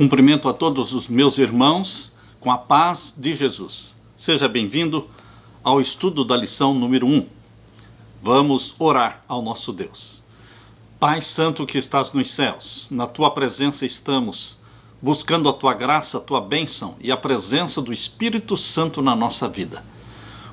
Cumprimento a todos os meus irmãos com a paz de Jesus. Seja bem-vindo ao estudo da lição número 1. Vamos orar ao nosso Deus. Pai Santo que estás nos céus, na tua presença estamos, buscando a tua graça, a tua bênção e a presença do Espírito Santo na nossa vida.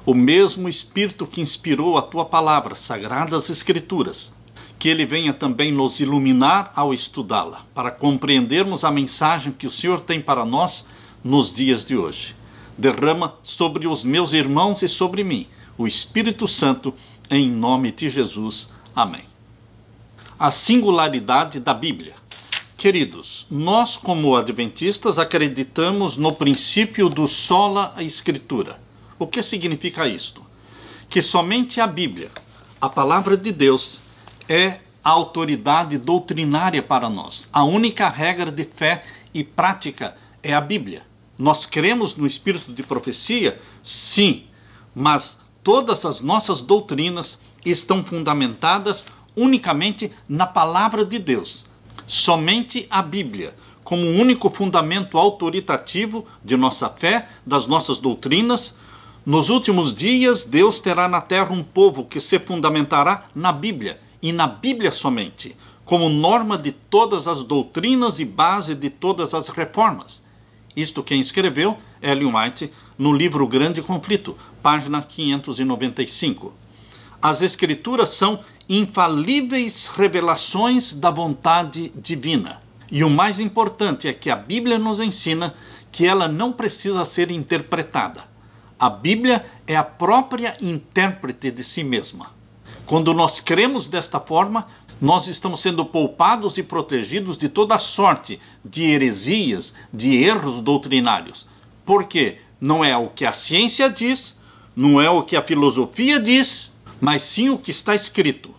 O mesmo Espírito que inspirou a tua palavra, Sagradas Escrituras, que ele venha também nos iluminar ao estudá-la, para compreendermos a mensagem que o Senhor tem para nós nos dias de hoje. Derrama sobre os meus irmãos e sobre mim o Espírito Santo, em nome de Jesus. Amém. A singularidade da Bíblia. Queridos, nós, como adventistas, acreditamos no princípio do sola escritura. O que significa isto? Que somente a Bíblia, a palavra de Deus, é a autoridade doutrinária para nós. A única regra de fé e prática é a Bíblia. Nós cremos no espírito de profecia? Sim, mas todas as nossas doutrinas estão fundamentadas unicamente na palavra de Deus. Somente a Bíblia, como o único fundamento autoritativo de nossa fé, das nossas doutrinas. Nos últimos dias, Deus terá na terra um povo que se fundamentará na Bíblia e na Bíblia somente, como norma de todas as doutrinas e base de todas as reformas. Isto quem escreveu, Ellen White, no livro Grande Conflito, página 595. As Escrituras são infalíveis revelações da vontade divina. E o mais importante é que a Bíblia nos ensina que ela não precisa ser interpretada. A Bíblia é a própria intérprete de si mesma. Quando nós cremos desta forma, nós estamos sendo poupados e protegidos de toda sorte de heresias, de erros doutrinários. Porque não é o que a ciência diz, não é o que a filosofia diz, mas sim o que está escrito.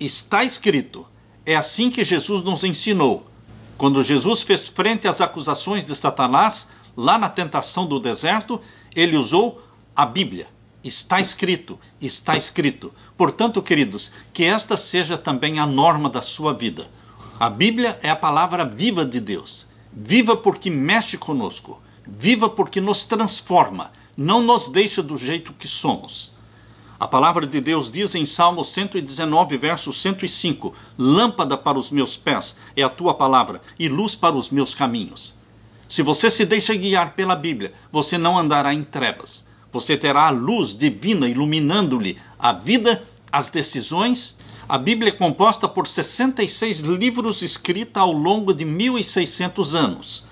Está escrito. É assim que Jesus nos ensinou. Quando Jesus fez frente às acusações de Satanás, lá na tentação do deserto, ele usou a Bíblia. Está escrito, está escrito. Portanto, queridos, que esta seja também a norma da sua vida. A Bíblia é a palavra viva de Deus. Viva porque mexe conosco. Viva porque nos transforma. Não nos deixa do jeito que somos. A palavra de Deus diz em Salmo 119, verso 105: Lâmpada para os meus pés é a tua palavra e luz para os meus caminhos. Se você se deixa guiar pela Bíblia, você não andará em trevas. Você terá a luz divina iluminando-lhe a vida, as decisões. A Bíblia é composta por 66 livros escrita ao longo de 1600 anos.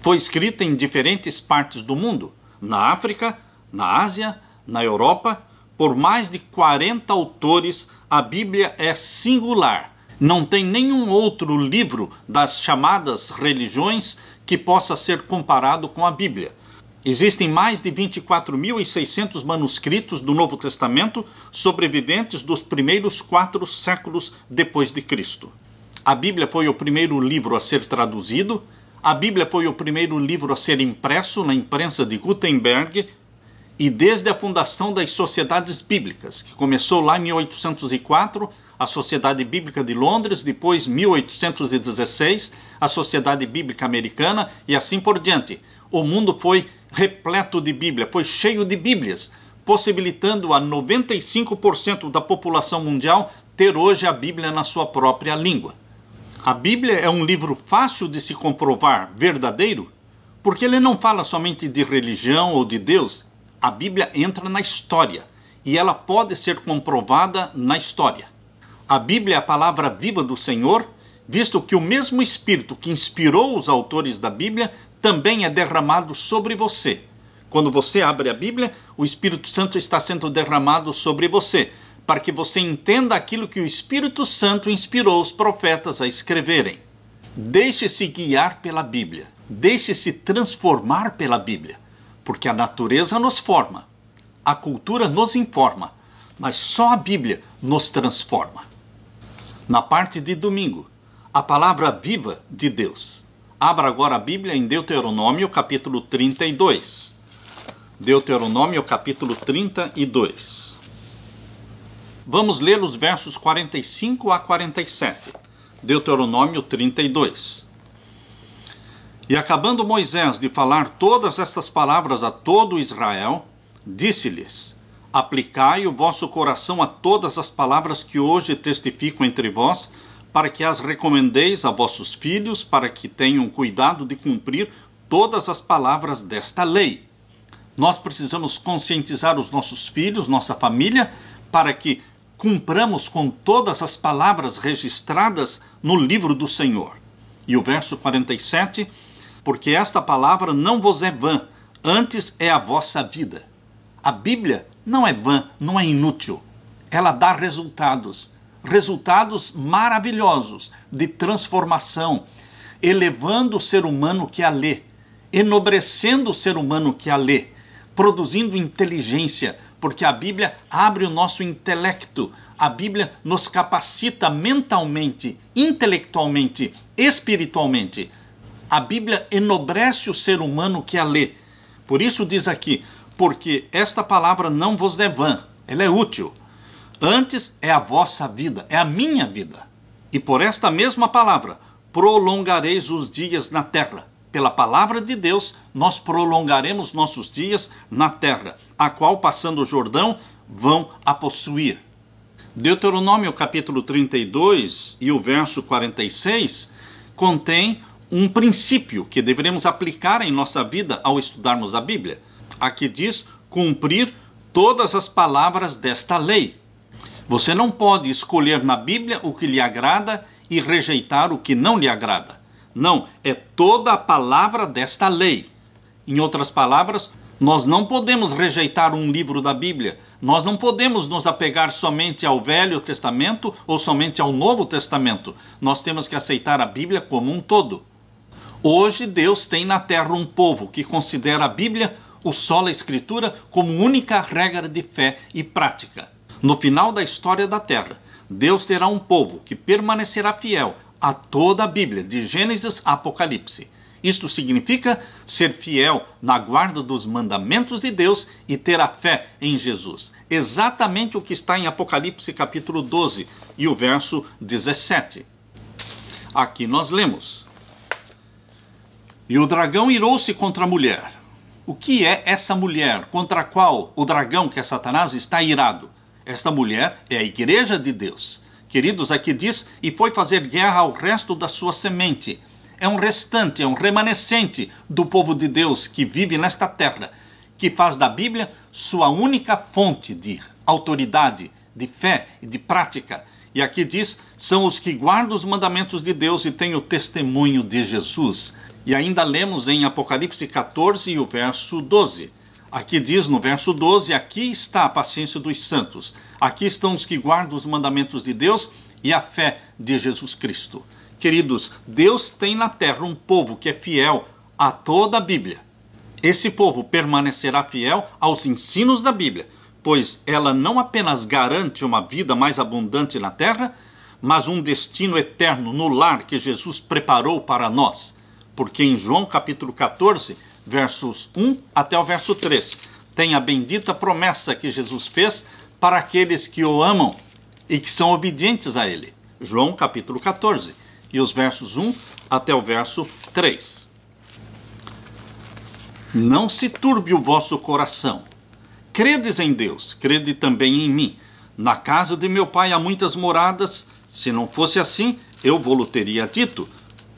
Foi escrita em diferentes partes do mundo, na África, na Ásia, na Europa, por mais de 40 autores, a Bíblia é singular. Não tem nenhum outro livro das chamadas religiões que possa ser comparado com a Bíblia. Existem mais de 24.600 manuscritos do Novo Testamento sobreviventes dos primeiros quatro séculos depois de Cristo. A Bíblia foi o primeiro livro a ser traduzido, a Bíblia foi o primeiro livro a ser impresso na imprensa de Gutenberg e desde a fundação das sociedades bíblicas, que começou lá em 1804, a Sociedade Bíblica de Londres, depois 1816, a Sociedade Bíblica Americana e assim por diante. O mundo foi repleto de Bíblia, foi cheio de Bíblias, possibilitando a 95% da população mundial ter hoje a Bíblia na sua própria língua. A Bíblia é um livro fácil de se comprovar verdadeiro, porque ele não fala somente de religião ou de Deus, a Bíblia entra na história e ela pode ser comprovada na história. A Bíblia é a palavra viva do Senhor, visto que o mesmo Espírito que inspirou os autores da Bíblia também é derramado sobre você. Quando você abre a Bíblia, o Espírito Santo está sendo derramado sobre você, para que você entenda aquilo que o Espírito Santo inspirou os profetas a escreverem. Deixe-se guiar pela Bíblia, deixe-se transformar pela Bíblia, porque a natureza nos forma, a cultura nos informa, mas só a Bíblia nos transforma. Na parte de domingo, a palavra viva de Deus. Abra agora a Bíblia em Deuteronômio, capítulo 32. Deuteronômio, capítulo 32. Vamos ler os versos 45 a 47. Deuteronômio 32. E acabando Moisés de falar todas estas palavras a todo Israel, disse-lhes: Aplicai o vosso coração a todas as palavras que hoje testifico entre vós para que as recomendeis a vossos filhos, para que tenham cuidado de cumprir todas as palavras desta lei. Nós precisamos conscientizar os nossos filhos, nossa família, para que cumpramos com todas as palavras registradas no livro do Senhor. E o verso 47, porque esta palavra não vos é vã, antes é a vossa vida. A Bíblia não é vã, não é inútil. Ela dá resultados resultados maravilhosos de transformação, elevando o ser humano que a lê, enobrecendo o ser humano que a lê, produzindo inteligência, porque a Bíblia abre o nosso intelecto, a Bíblia nos capacita mentalmente, intelectualmente, espiritualmente. A Bíblia enobrece o ser humano que a lê. Por isso diz aqui, porque esta palavra não vos é vã, ela é útil Antes é a vossa vida, é a minha vida. E por esta mesma palavra, prolongareis os dias na terra. Pela palavra de Deus, nós prolongaremos nossos dias na terra, a qual, passando o Jordão, vão a possuir. Deuteronômio capítulo 32 e o verso 46 contém um princípio que devemos aplicar em nossa vida ao estudarmos a Bíblia. Aqui diz cumprir todas as palavras desta lei, você não pode escolher na Bíblia o que lhe agrada e rejeitar o que não lhe agrada. Não, é toda a palavra desta lei. Em outras palavras, nós não podemos rejeitar um livro da Bíblia. Nós não podemos nos apegar somente ao Velho Testamento ou somente ao Novo Testamento. Nós temos que aceitar a Bíblia como um todo. Hoje, Deus tem na terra um povo que considera a Bíblia, o solo, a Escritura, como única regra de fé e prática. No final da história da Terra, Deus terá um povo que permanecerá fiel a toda a Bíblia, de Gênesis a Apocalipse. Isto significa ser fiel na guarda dos mandamentos de Deus e ter a fé em Jesus. Exatamente o que está em Apocalipse capítulo 12 e o verso 17. Aqui nós lemos: E o dragão irou-se contra a mulher. O que é essa mulher contra a qual o dragão, que é Satanás, está irado? Esta mulher é a igreja de Deus. Queridos, aqui diz: e foi fazer guerra ao resto da sua semente. É um restante, é um remanescente do povo de Deus que vive nesta terra, que faz da Bíblia sua única fonte de autoridade, de fé e de prática. E aqui diz: são os que guardam os mandamentos de Deus e têm o testemunho de Jesus. E ainda lemos em Apocalipse 14 e o verso 12: Aqui diz no verso 12: Aqui está a paciência dos santos, aqui estão os que guardam os mandamentos de Deus e a fé de Jesus Cristo. Queridos, Deus tem na terra um povo que é fiel a toda a Bíblia. Esse povo permanecerá fiel aos ensinos da Bíblia, pois ela não apenas garante uma vida mais abundante na terra, mas um destino eterno no lar que Jesus preparou para nós. Porque em João capítulo 14 versos 1 até o verso 3. Tem a bendita promessa que Jesus fez para aqueles que o amam e que são obedientes a ele. João capítulo 14, e os versos 1 até o verso 3. Não se turbe o vosso coração. Credes em Deus, crede também em mim. Na casa de meu pai há muitas moradas. Se não fosse assim, eu vou-lo teria dito: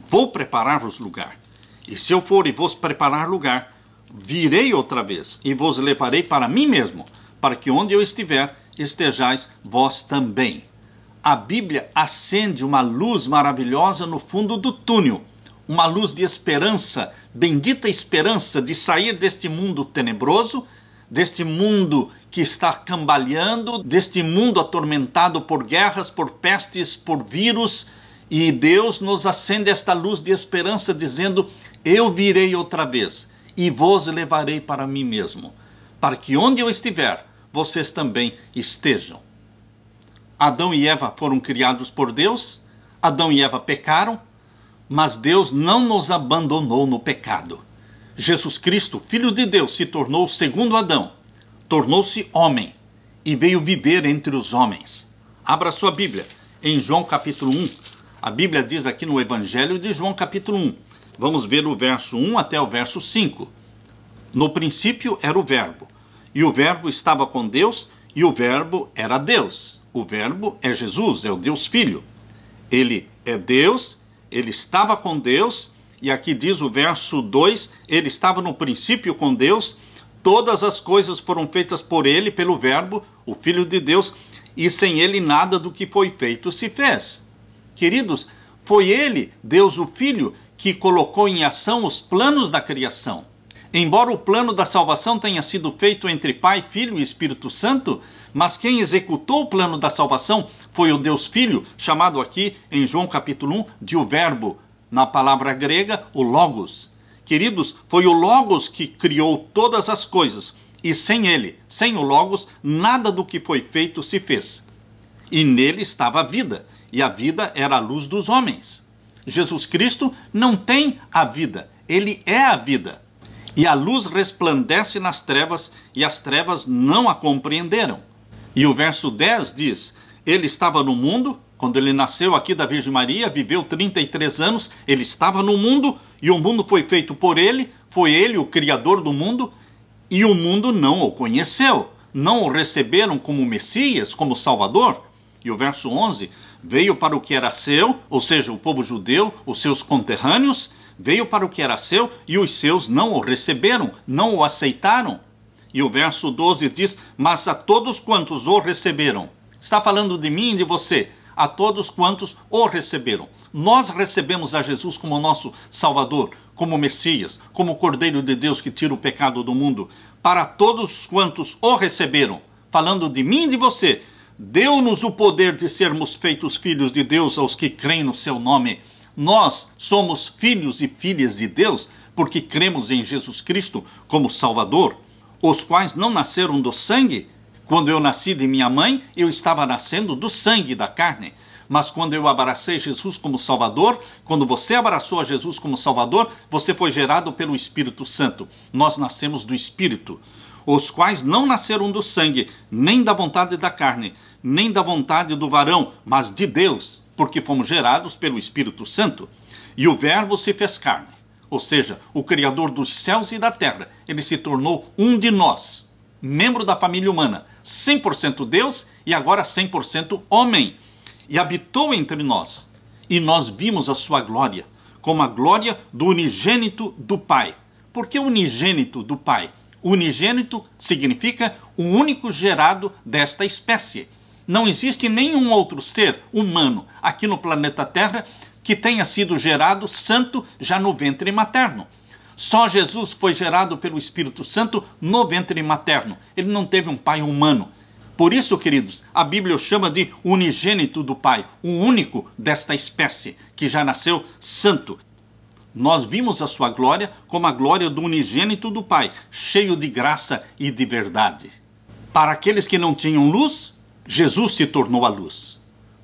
Vou preparar-vos lugar. E se eu for e vos preparar lugar, virei outra vez e vos levarei para mim mesmo, para que onde eu estiver, estejais vós também. A Bíblia acende uma luz maravilhosa no fundo do túnel, uma luz de esperança, bendita esperança de sair deste mundo tenebroso, deste mundo que está cambaleando, deste mundo atormentado por guerras, por pestes, por vírus, e Deus nos acende esta luz de esperança dizendo: eu virei outra vez e vos levarei para mim mesmo, para que onde eu estiver, vocês também estejam. Adão e Eva foram criados por Deus, Adão e Eva pecaram, mas Deus não nos abandonou no pecado. Jesus Cristo, Filho de Deus, se tornou o segundo Adão, tornou-se homem e veio viver entre os homens. Abra sua Bíblia em João capítulo 1. A Bíblia diz aqui no Evangelho de João capítulo 1, Vamos ver o verso 1 até o verso 5. No princípio era o Verbo, e o Verbo estava com Deus, e o Verbo era Deus. O Verbo é Jesus, é o Deus Filho. Ele é Deus, ele estava com Deus, e aqui diz o verso 2: ele estava no princípio com Deus, todas as coisas foram feitas por ele, pelo Verbo, o Filho de Deus, e sem ele nada do que foi feito se fez. Queridos, foi ele, Deus o Filho, que colocou em ação os planos da criação. Embora o plano da salvação tenha sido feito entre Pai, Filho e Espírito Santo, mas quem executou o plano da salvação foi o Deus Filho, chamado aqui em João capítulo 1 de o Verbo, na palavra grega, o Logos. Queridos, foi o Logos que criou todas as coisas, e sem ele, sem o Logos, nada do que foi feito se fez. E nele estava a vida, e a vida era a luz dos homens. Jesus Cristo não tem a vida, ele é a vida. E a luz resplandece nas trevas, e as trevas não a compreenderam. E o verso 10 diz: Ele estava no mundo, quando ele nasceu aqui da Virgem Maria, viveu 33 anos, ele estava no mundo, e o mundo foi feito por ele, foi ele o criador do mundo, e o mundo não o conheceu, não o receberam como Messias, como Salvador. E o verso 11: veio para o que era seu, ou seja, o povo judeu, os seus conterrâneos, veio para o que era seu e os seus não o receberam, não o aceitaram. E o verso 12 diz: Mas a todos quantos o receberam, está falando de mim e de você, a todos quantos o receberam. Nós recebemos a Jesus como nosso Salvador, como Messias, como Cordeiro de Deus que tira o pecado do mundo. Para todos quantos o receberam, falando de mim e de você, Deu-nos o poder de sermos feitos filhos de Deus aos que creem no seu nome. Nós somos filhos e filhas de Deus porque cremos em Jesus Cristo como Salvador, os quais não nasceram do sangue. Quando eu nasci de minha mãe, eu estava nascendo do sangue da carne. Mas quando eu abracei Jesus como Salvador, quando você abraçou a Jesus como Salvador, você foi gerado pelo Espírito Santo. Nós nascemos do Espírito, os quais não nasceram do sangue, nem da vontade da carne, nem da vontade do varão, mas de Deus, porque fomos gerados pelo Espírito Santo. E o Verbo se fez carne, ou seja, o Criador dos céus e da terra. Ele se tornou um de nós, membro da família humana, 100% Deus e agora 100% homem. E habitou entre nós, e nós vimos a sua glória, como a glória do unigênito do Pai. Por que unigênito do Pai? Unigênito significa o único gerado desta espécie. Não existe nenhum outro ser humano aqui no planeta Terra que tenha sido gerado santo já no ventre materno. Só Jesus foi gerado pelo Espírito Santo no ventre materno. Ele não teve um pai humano. Por isso, queridos, a Bíblia o chama de unigênito do Pai, o único desta espécie, que já nasceu santo. Nós vimos a sua glória como a glória do unigênito do Pai, cheio de graça e de verdade. Para aqueles que não tinham luz, Jesus se tornou a luz.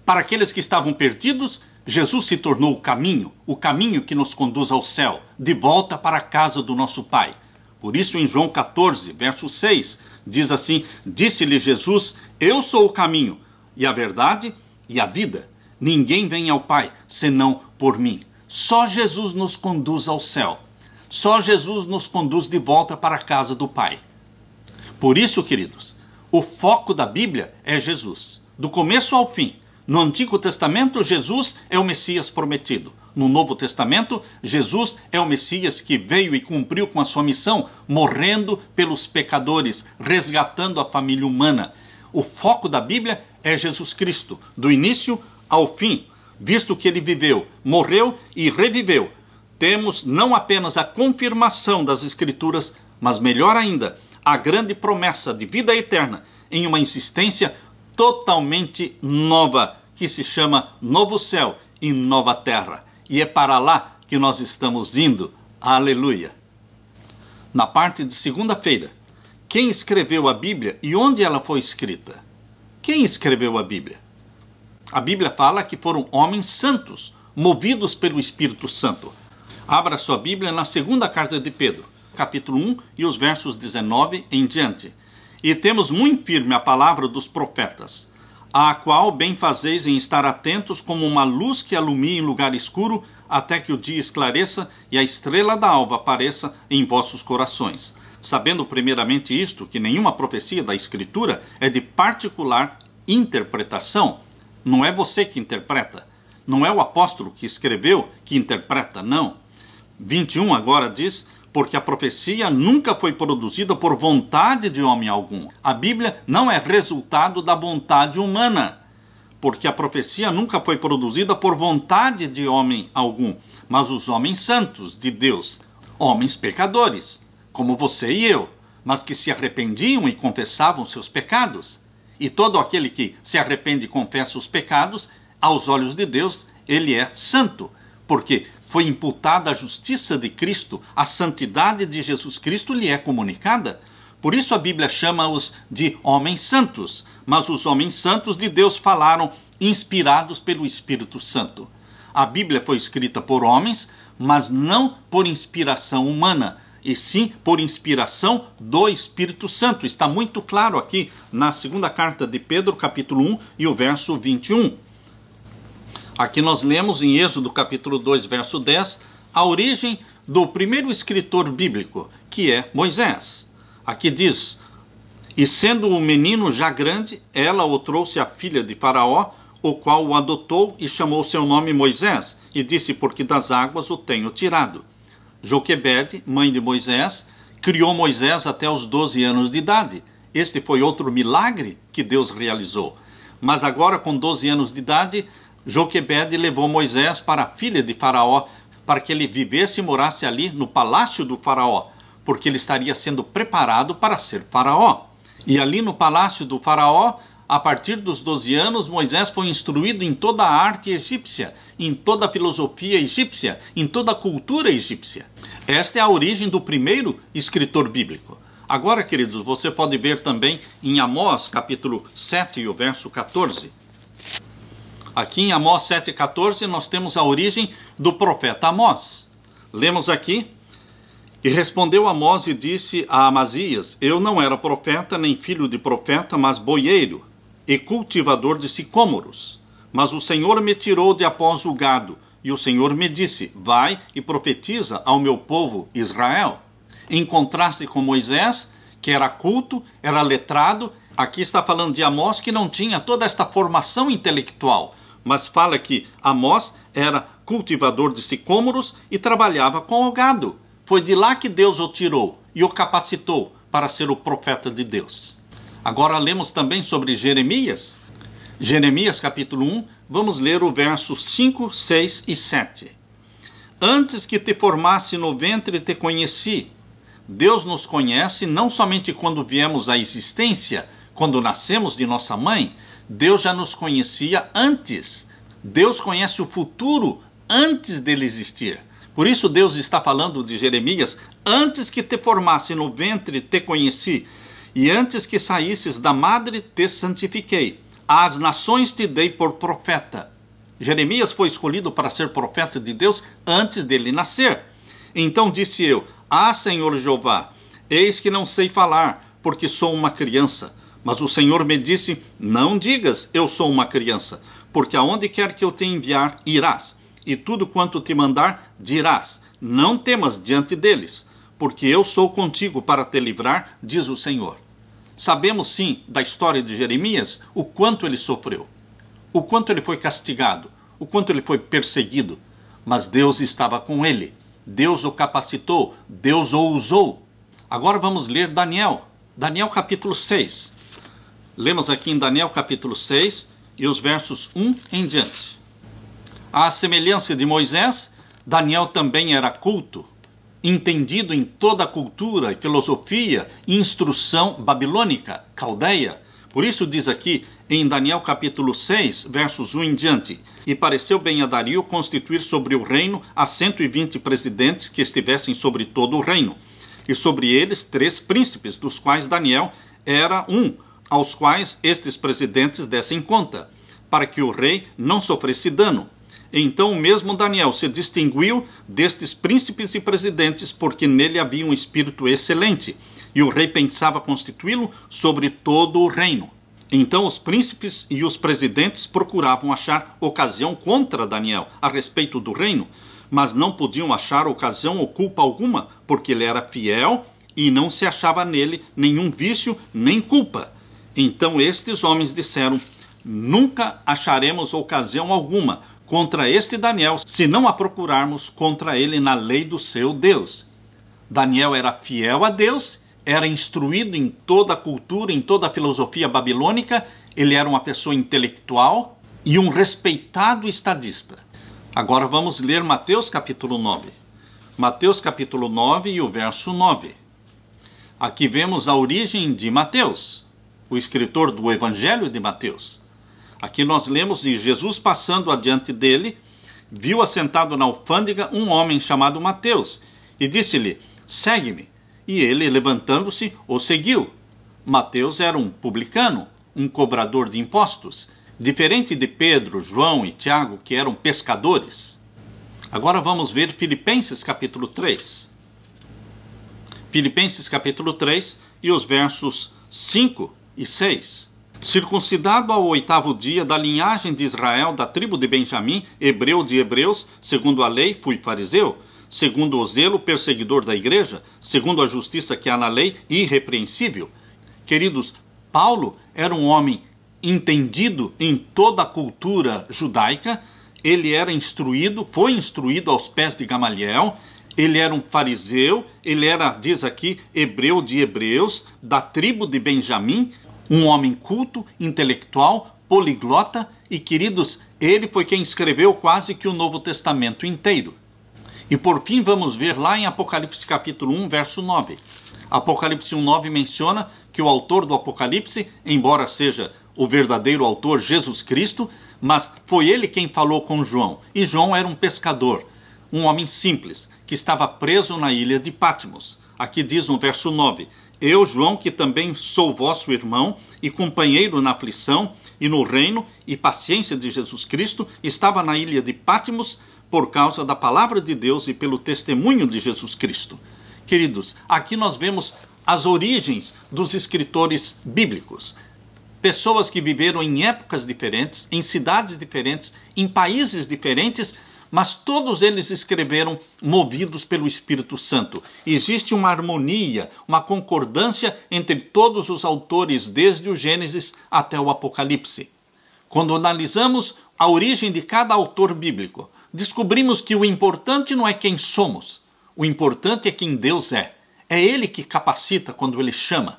Para aqueles que estavam perdidos, Jesus se tornou o caminho, o caminho que nos conduz ao céu, de volta para a casa do nosso Pai. Por isso, em João 14, verso 6, diz assim: Disse-lhe Jesus: Eu sou o caminho, e a verdade e a vida. Ninguém vem ao Pai senão por mim. Só Jesus nos conduz ao céu. Só Jesus nos conduz de volta para a casa do Pai. Por isso, queridos, o foco da Bíblia é Jesus, do começo ao fim. No Antigo Testamento, Jesus é o Messias prometido. No Novo Testamento, Jesus é o Messias que veio e cumpriu com a sua missão, morrendo pelos pecadores, resgatando a família humana. O foco da Bíblia é Jesus Cristo, do início ao fim, visto que ele viveu, morreu e reviveu. Temos não apenas a confirmação das Escrituras, mas melhor ainda, a grande promessa de vida eterna em uma existência totalmente nova, que se chama Novo Céu e Nova Terra. E é para lá que nós estamos indo. Aleluia! Na parte de segunda-feira, quem escreveu a Bíblia e onde ela foi escrita? Quem escreveu a Bíblia? A Bíblia fala que foram homens santos, movidos pelo Espírito Santo. Abra sua Bíblia na segunda carta de Pedro capítulo 1 e os versos 19 em diante. E temos muito firme a palavra dos profetas, a qual bem fazeis em estar atentos como uma luz que alumia em lugar escuro, até que o dia esclareça e a estrela da alva apareça em vossos corações. Sabendo primeiramente isto, que nenhuma profecia da Escritura é de particular interpretação. Não é você que interpreta, não é o apóstolo que escreveu que interpreta, não. 21 agora diz: porque a profecia nunca foi produzida por vontade de homem algum. A Bíblia não é resultado da vontade humana, porque a profecia nunca foi produzida por vontade de homem algum, mas os homens santos de Deus, homens pecadores, como você e eu, mas que se arrependiam e confessavam seus pecados. E todo aquele que se arrepende e confessa os pecados, aos olhos de Deus, ele é santo, porque foi imputada a justiça de Cristo, a santidade de Jesus Cristo lhe é comunicada. Por isso a Bíblia chama-os de homens santos, mas os homens santos de Deus falaram inspirados pelo Espírito Santo. A Bíblia foi escrita por homens, mas não por inspiração humana, e sim por inspiração do Espírito Santo. Está muito claro aqui na segunda carta de Pedro, capítulo 1 e o verso 21. Aqui nós lemos em Êxodo capítulo 2, verso 10, a origem do primeiro escritor bíblico, que é Moisés. Aqui diz: E sendo um menino já grande, ela o trouxe à filha de Faraó, o qual o adotou e chamou seu nome Moisés, e disse: Porque das águas o tenho tirado. Joquebede, mãe de Moisés, criou Moisés até os 12 anos de idade. Este foi outro milagre que Deus realizou. Mas agora, com 12 anos de idade, Joquebed levou Moisés para a filha de Faraó, para que ele vivesse e morasse ali no palácio do Faraó, porque ele estaria sendo preparado para ser Faraó. E ali no palácio do Faraó, a partir dos 12 anos, Moisés foi instruído em toda a arte egípcia, em toda a filosofia egípcia, em toda a cultura egípcia. Esta é a origem do primeiro escritor bíblico. Agora, queridos, você pode ver também em Amós, capítulo 7, o verso 14. Aqui em Amós 7,14 nós temos a origem do profeta Amós. Lemos aqui. E respondeu Amós e disse a Amazias: Eu não era profeta, nem filho de profeta, mas boieiro e cultivador de sicômoros. Mas o Senhor me tirou de após o gado, e o Senhor me disse: Vai e profetiza ao meu povo Israel. Em contraste com Moisés, que era culto, era letrado, aqui está falando de Amós que não tinha toda esta formação intelectual, mas fala que Amós era cultivador de sicômoros e trabalhava com o gado. Foi de lá que Deus o tirou e o capacitou para ser o profeta de Deus. Agora lemos também sobre Jeremias. Jeremias capítulo 1, vamos ler o verso 5, 6 e 7. Antes que te formasse no ventre te conheci. Deus nos conhece não somente quando viemos à existência, quando nascemos de nossa mãe, Deus já nos conhecia antes. Deus conhece o futuro antes dele existir. Por isso Deus está falando de Jeremias, antes que te formasse no ventre te conheci, e antes que saísses da madre te santifiquei. Às nações te dei por profeta. Jeremias foi escolhido para ser profeta de Deus antes dele nascer. Então disse eu: Ah, Senhor Jeová, eis que não sei falar, porque sou uma criança. Mas o Senhor me disse: Não digas, eu sou uma criança, porque aonde quer que eu te enviar, irás, e tudo quanto te mandar, dirás. Não temas diante deles, porque eu sou contigo para te livrar, diz o Senhor. Sabemos sim da história de Jeremias o quanto ele sofreu, o quanto ele foi castigado, o quanto ele foi perseguido, mas Deus estava com ele, Deus o capacitou, Deus o usou. Agora vamos ler Daniel, Daniel capítulo 6. Lemos aqui em Daniel capítulo 6 e os versos 1 em diante. À semelhança de Moisés, Daniel também era culto, entendido em toda a cultura e filosofia e instrução babilônica, caldeia. Por isso diz aqui em Daniel capítulo 6, versos 1 em diante: E pareceu bem a Dario constituir sobre o reino a 120 presidentes que estivessem sobre todo o reino, e sobre eles três príncipes, dos quais Daniel era um, aos quais estes presidentes dessem conta, para que o rei não sofresse dano. Então mesmo Daniel se distinguiu destes príncipes e presidentes, porque nele havia um espírito excelente, e o rei pensava constituí-lo sobre todo o reino. Então os príncipes e os presidentes procuravam achar ocasião contra Daniel a respeito do reino, mas não podiam achar ocasião ou culpa alguma, porque ele era fiel e não se achava nele nenhum vício nem culpa. Então estes homens disseram: Nunca acharemos ocasião alguma contra este Daniel, se não a procurarmos contra ele na lei do seu Deus. Daniel era fiel a Deus, era instruído em toda a cultura, em toda a filosofia babilônica, ele era uma pessoa intelectual e um respeitado estadista. Agora vamos ler Mateus capítulo 9. Mateus capítulo 9 e o verso 9. Aqui vemos a origem de Mateus o escritor do Evangelho de Mateus. Aqui nós lemos de Jesus passando adiante dele, viu assentado na alfândega um homem chamado Mateus e disse-lhe: Segue-me. E ele, levantando-se, o seguiu. Mateus era um publicano, um cobrador de impostos, diferente de Pedro, João e Tiago, que eram pescadores. Agora vamos ver Filipenses capítulo 3. Filipenses capítulo 3 e os versos 5 e 6. Circuncidado ao oitavo dia da linhagem de Israel, da tribo de Benjamim, hebreu de hebreus, segundo a lei, fui fariseu, segundo o zelo, perseguidor da igreja, segundo a justiça que há na lei, irrepreensível. Queridos, Paulo era um homem entendido em toda a cultura judaica, ele era instruído, foi instruído aos pés de Gamaliel, ele era um fariseu, ele era, diz aqui, hebreu de hebreus, da tribo de Benjamim, um homem culto, intelectual, poliglota e, queridos, ele foi quem escreveu quase que o Novo Testamento inteiro. E por fim vamos ver lá em Apocalipse capítulo 1, verso 9. Apocalipse 9 menciona que o autor do Apocalipse, embora seja o verdadeiro autor Jesus Cristo, mas foi ele quem falou com João. E João era um pescador, um homem simples, que estava preso na ilha de Patmos. Aqui diz no verso 9: eu, João, que também sou vosso irmão e companheiro na aflição e no reino e paciência de Jesus Cristo, estava na ilha de Pátimos por causa da palavra de Deus e pelo testemunho de Jesus Cristo. Queridos, aqui nós vemos as origens dos escritores bíblicos. Pessoas que viveram em épocas diferentes, em cidades diferentes, em países diferentes, mas todos eles escreveram movidos pelo Espírito Santo. Existe uma harmonia, uma concordância entre todos os autores, desde o Gênesis até o Apocalipse. Quando analisamos a origem de cada autor bíblico, descobrimos que o importante não é quem somos, o importante é quem Deus é. É Ele que capacita quando Ele chama.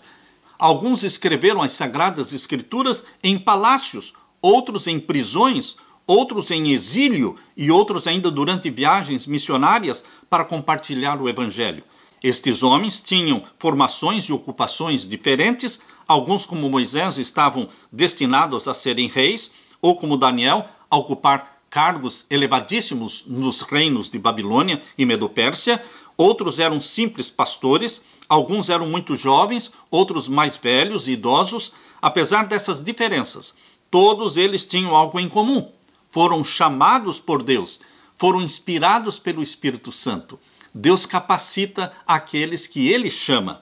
Alguns escreveram as Sagradas Escrituras em palácios, outros em prisões, outros em exílio e outros ainda durante viagens missionárias para compartilhar o Evangelho. Estes homens tinham formações e ocupações diferentes, alguns, como Moisés, estavam destinados a serem reis, ou como Daniel, a ocupar cargos elevadíssimos nos reinos de Babilônia e Medopérsia, outros eram simples pastores, alguns eram muito jovens, outros mais velhos e idosos. Apesar dessas diferenças, todos eles tinham algo em comum: foram chamados por Deus, foram inspirados pelo Espírito Santo. Deus capacita aqueles que ele chama.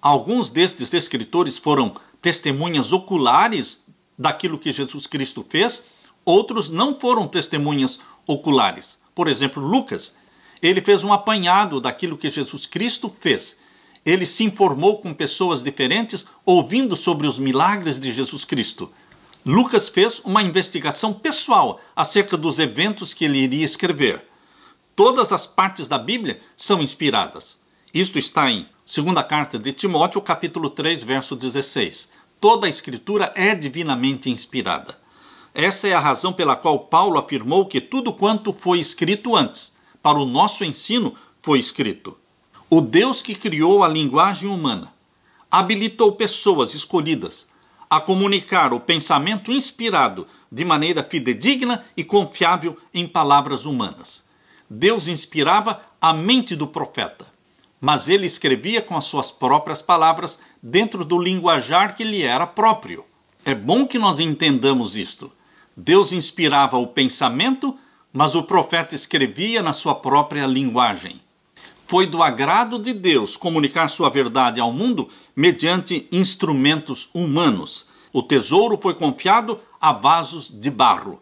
Alguns destes escritores foram testemunhas oculares daquilo que Jesus Cristo fez, outros não foram testemunhas oculares. Por exemplo, Lucas, ele fez um apanhado daquilo que Jesus Cristo fez. Ele se informou com pessoas diferentes, ouvindo sobre os milagres de Jesus Cristo. Lucas fez uma investigação pessoal acerca dos eventos que ele iria escrever. Todas as partes da Bíblia são inspiradas. Isto está em 2 Carta de Timóteo, capítulo 3, verso 16. Toda a escritura é divinamente inspirada. Essa é a razão pela qual Paulo afirmou que tudo quanto foi escrito antes, para o nosso ensino, foi escrito. O Deus que criou a linguagem humana habilitou pessoas escolhidas a comunicar o pensamento inspirado de maneira fidedigna e confiável em palavras humanas. Deus inspirava a mente do profeta, mas ele escrevia com as suas próprias palavras dentro do linguajar que lhe era próprio. É bom que nós entendamos isto. Deus inspirava o pensamento, mas o profeta escrevia na sua própria linguagem foi do agrado de Deus comunicar sua verdade ao mundo mediante instrumentos humanos. O tesouro foi confiado a vasos de barro.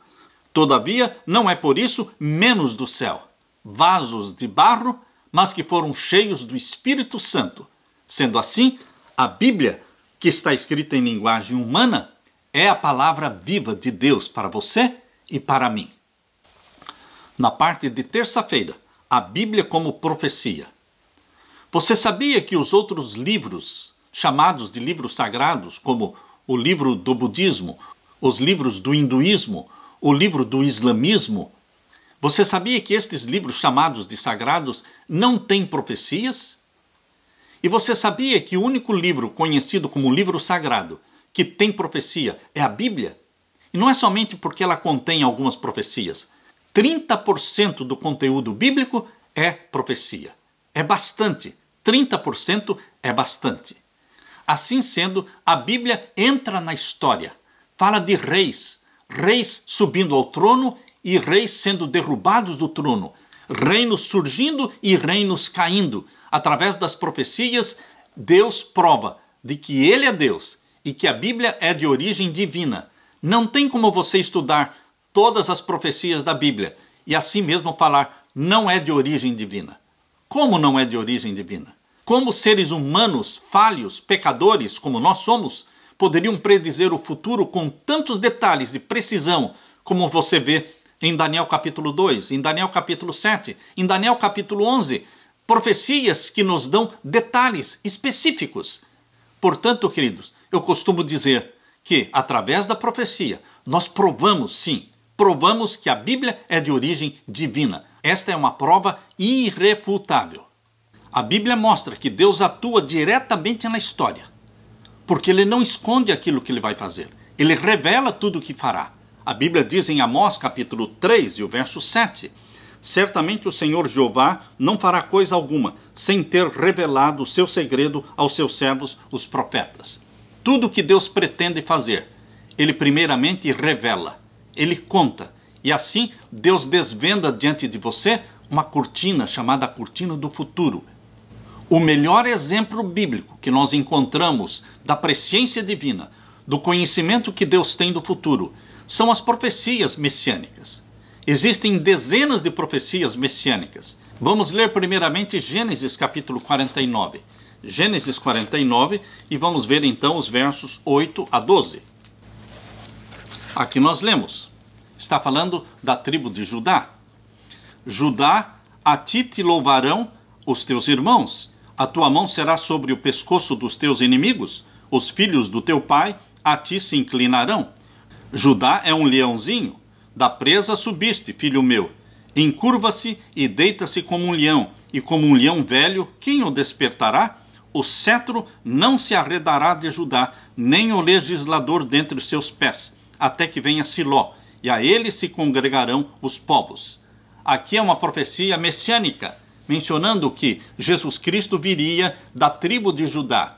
Todavia, não é por isso menos do céu. Vasos de barro, mas que foram cheios do Espírito Santo. Sendo assim, a Bíblia, que está escrita em linguagem humana, é a palavra viva de Deus para você e para mim. Na parte de terça-feira, a Bíblia como profecia. Você sabia que os outros livros, chamados de livros sagrados, como o livro do budismo, os livros do hinduísmo, o livro do islamismo, você sabia que estes livros chamados de sagrados não têm profecias? E você sabia que o único livro conhecido como livro sagrado que tem profecia é a Bíblia? E não é somente porque ela contém algumas profecias, 30% do conteúdo bíblico é profecia. É bastante. 30% é bastante. Assim sendo, a Bíblia entra na história. Fala de reis, reis subindo ao trono e reis sendo derrubados do trono, reinos surgindo e reinos caindo. Através das profecias, Deus prova de que Ele é Deus e que a Bíblia é de origem divina. Não tem como você estudar todas as profecias da Bíblia e assim mesmo falar não é de origem divina. Como não é de origem divina? Como seres humanos, falhos, pecadores, como nós somos, poderiam predizer o futuro com tantos detalhes e precisão como você vê em Daniel capítulo 2, em Daniel capítulo 7, em Daniel capítulo 11, profecias que nos dão detalhes específicos. Portanto, queridos, eu costumo dizer que através da profecia nós provamos sim provamos que a Bíblia é de origem divina. Esta é uma prova irrefutável. A Bíblia mostra que Deus atua diretamente na história, porque ele não esconde aquilo que ele vai fazer, ele revela tudo o que fará. A Bíblia diz em Amós capítulo 3 e o verso 7: Certamente o Senhor Jeová não fará coisa alguma sem ter revelado o seu segredo aos seus servos, os profetas. Tudo o que Deus pretende fazer, ele primeiramente revela ele conta. E assim, Deus desvenda diante de você uma cortina chamada cortina do futuro. O melhor exemplo bíblico que nós encontramos da presciência divina, do conhecimento que Deus tem do futuro, são as profecias messiânicas. Existem dezenas de profecias messiânicas. Vamos ler primeiramente Gênesis capítulo 49. Gênesis 49 e vamos ver então os versos 8 a 12. Aqui nós lemos, está falando da tribo de Judá. Judá, a ti te louvarão os teus irmãos, a tua mão será sobre o pescoço dos teus inimigos, os filhos do teu pai a ti se inclinarão. Judá é um leãozinho, da presa subiste, filho meu. Encurva-se e deita-se como um leão, e como um leão velho, quem o despertará? O cetro não se arredará de Judá, nem o legislador dentre os seus pés até que venha Siló, e a ele se congregarão os povos. Aqui é uma profecia messiânica, mencionando que Jesus Cristo viria da tribo de Judá.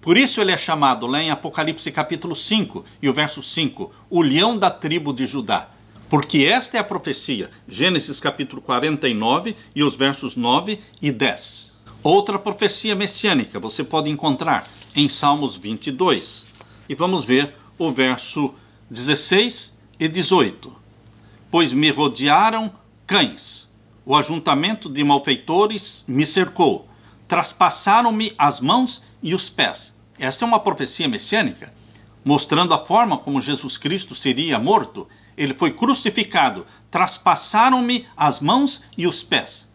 Por isso ele é chamado lá em Apocalipse capítulo 5 e o verso 5, o leão da tribo de Judá. Porque esta é a profecia, Gênesis capítulo 49 e os versos 9 e 10. Outra profecia messiânica você pode encontrar em Salmos 22. E vamos ver o verso 16 e 18. Pois me rodearam cães, o ajuntamento de malfeitores me cercou, traspassaram-me as mãos e os pés. Essa é uma profecia messiânica, mostrando a forma como Jesus Cristo seria morto. Ele foi crucificado, traspassaram-me as mãos e os pés.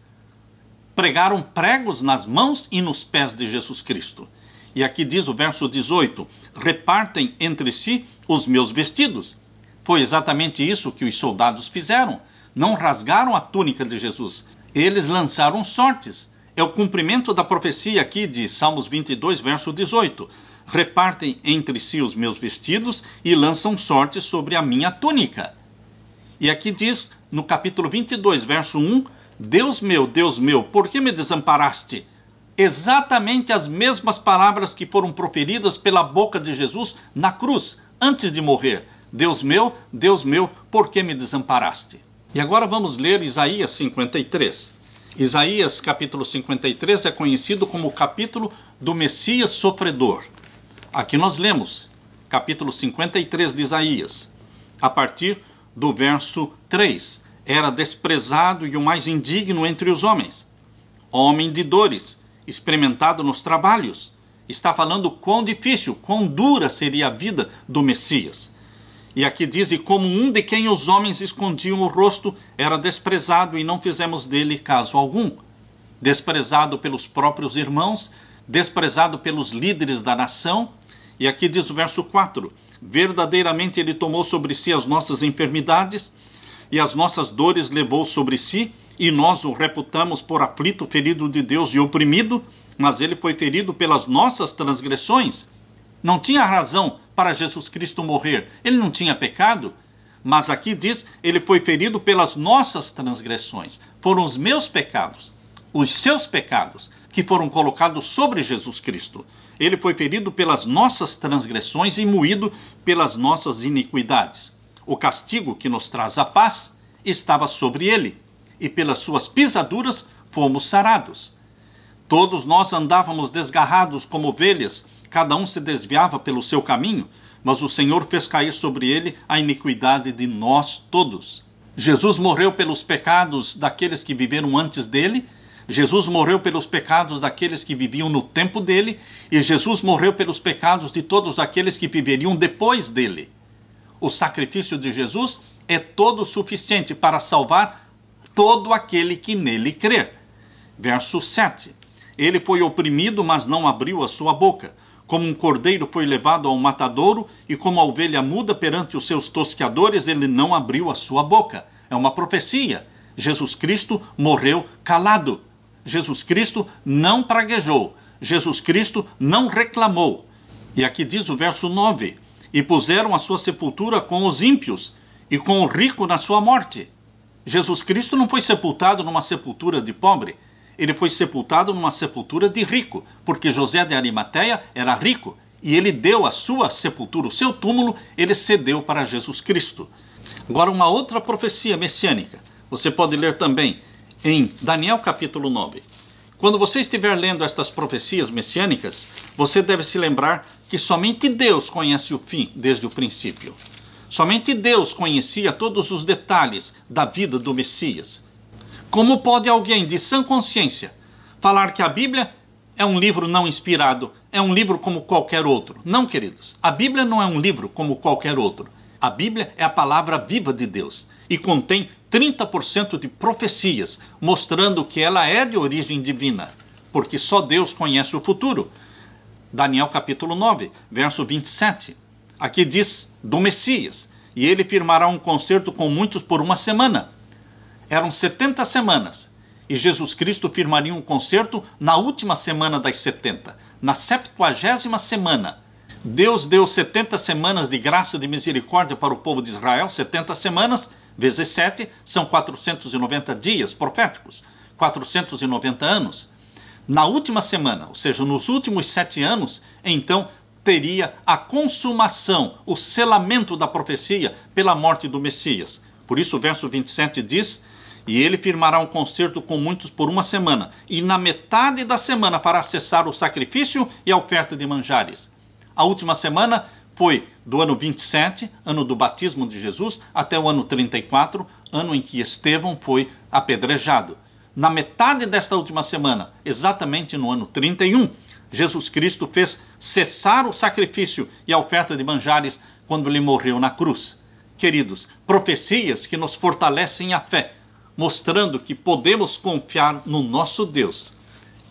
Pregaram pregos nas mãos e nos pés de Jesus Cristo. E aqui diz o verso 18: repartem entre si os meus vestidos. Foi exatamente isso que os soldados fizeram. Não rasgaram a túnica de Jesus, eles lançaram sortes. É o cumprimento da profecia aqui de Salmos 22, verso 18. Repartem entre si os meus vestidos e lançam sortes sobre a minha túnica. E aqui diz, no capítulo 22, verso 1, Deus meu, Deus meu, por que me desamparaste? Exatamente as mesmas palavras que foram proferidas pela boca de Jesus na cruz antes de morrer: Deus meu, Deus meu, por que me desamparaste? E agora vamos ler Isaías 53. Isaías capítulo 53 é conhecido como o capítulo do Messias sofredor. Aqui nós lemos capítulo 53 de Isaías, a partir do verso 3. Era desprezado e o mais indigno entre os homens, homem de dores, experimentado nos trabalhos está falando quão difícil, quão dura seria a vida do Messias. E aqui diz: E como um de quem os homens escondiam o rosto era desprezado e não fizemos dele caso algum. Desprezado pelos próprios irmãos, desprezado pelos líderes da nação. E aqui diz o verso 4: Verdadeiramente ele tomou sobre si as nossas enfermidades e as nossas dores levou sobre si, e nós o reputamos por aflito, ferido de Deus e oprimido mas ele foi ferido pelas nossas transgressões. Não tinha razão para Jesus Cristo morrer, ele não tinha pecado. Mas aqui diz: ele foi ferido pelas nossas transgressões. Foram os meus pecados, os seus pecados, que foram colocados sobre Jesus Cristo. Ele foi ferido pelas nossas transgressões e moído pelas nossas iniquidades. O castigo que nos traz a paz estava sobre ele, e pelas suas pisaduras fomos sarados. Todos nós andávamos desgarrados como ovelhas, cada um se desviava pelo seu caminho, mas o Senhor fez cair sobre ele a iniquidade de nós todos. Jesus morreu pelos pecados daqueles que viveram antes dele, Jesus morreu pelos pecados daqueles que viviam no tempo dele, e Jesus morreu pelos pecados de todos aqueles que viveriam depois dele. O sacrifício de Jesus é todo suficiente para salvar todo aquele que nele crer. Verso 7. Ele foi oprimido, mas não abriu a sua boca. Como um cordeiro foi levado ao matadouro, e como a ovelha muda perante os seus tosqueadores, ele não abriu a sua boca. É uma profecia. Jesus Cristo morreu calado. Jesus Cristo não praguejou. Jesus Cristo não reclamou. E aqui diz o verso 9: E puseram a sua sepultura com os ímpios e com o rico na sua morte. Jesus Cristo não foi sepultado numa sepultura de pobre ele foi sepultado numa sepultura de rico, porque José de Arimateia era rico e ele deu a sua sepultura, o seu túmulo, ele cedeu para Jesus Cristo. Agora, uma outra profecia messiânica, você pode ler também em Daniel capítulo 9. Quando você estiver lendo estas profecias messiânicas, você deve se lembrar que somente Deus conhece o fim desde o princípio. Somente Deus conhecia todos os detalhes da vida do Messias. Como pode alguém de sã consciência falar que a Bíblia é um livro não inspirado, é um livro como qualquer outro? Não, queridos. A Bíblia não é um livro como qualquer outro. A Bíblia é a palavra viva de Deus e contém 30% de profecias, mostrando que ela é de origem divina, porque só Deus conhece o futuro. Daniel capítulo 9, verso 27. Aqui diz do Messias: E ele firmará um concerto com muitos por uma semana eram 70 semanas, e Jesus Cristo firmaria um concerto na última semana das 70, na septuagésima semana. Deus deu 70 semanas de graça e de misericórdia para o povo de Israel, 70 semanas, vezes 7, são 490 dias proféticos, 490 anos. Na última semana, ou seja, nos últimos sete anos, então teria a consumação, o selamento da profecia pela morte do Messias. Por isso, o verso 27 diz: e ele firmará um concerto com muitos por uma semana, e na metade da semana fará cessar o sacrifício e a oferta de manjares. A última semana foi do ano 27, ano do batismo de Jesus, até o ano 34, ano em que Estevão foi apedrejado. Na metade desta última semana, exatamente no ano 31, Jesus Cristo fez cessar o sacrifício e a oferta de manjares quando ele morreu na cruz. Queridos, profecias que nos fortalecem a fé mostrando que podemos confiar no nosso Deus.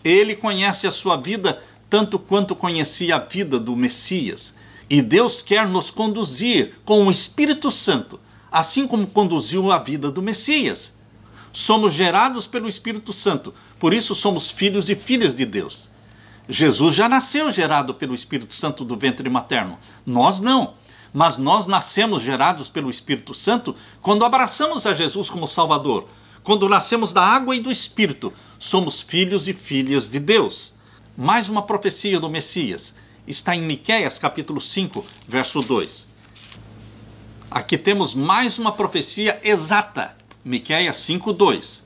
Ele conhece a sua vida tanto quanto conhecia a vida do Messias. E Deus quer nos conduzir com o Espírito Santo, assim como conduziu a vida do Messias. Somos gerados pelo Espírito Santo, por isso somos filhos e filhas de Deus. Jesus já nasceu gerado pelo Espírito Santo do ventre materno. Nós não. Mas nós nascemos gerados pelo Espírito Santo quando abraçamos a Jesus como Salvador, quando nascemos da água e do Espírito, somos filhos e filhas de Deus. Mais uma profecia do Messias está em Miqueias capítulo 5, verso 2. Aqui temos mais uma profecia exata, Miqueias 5, 2.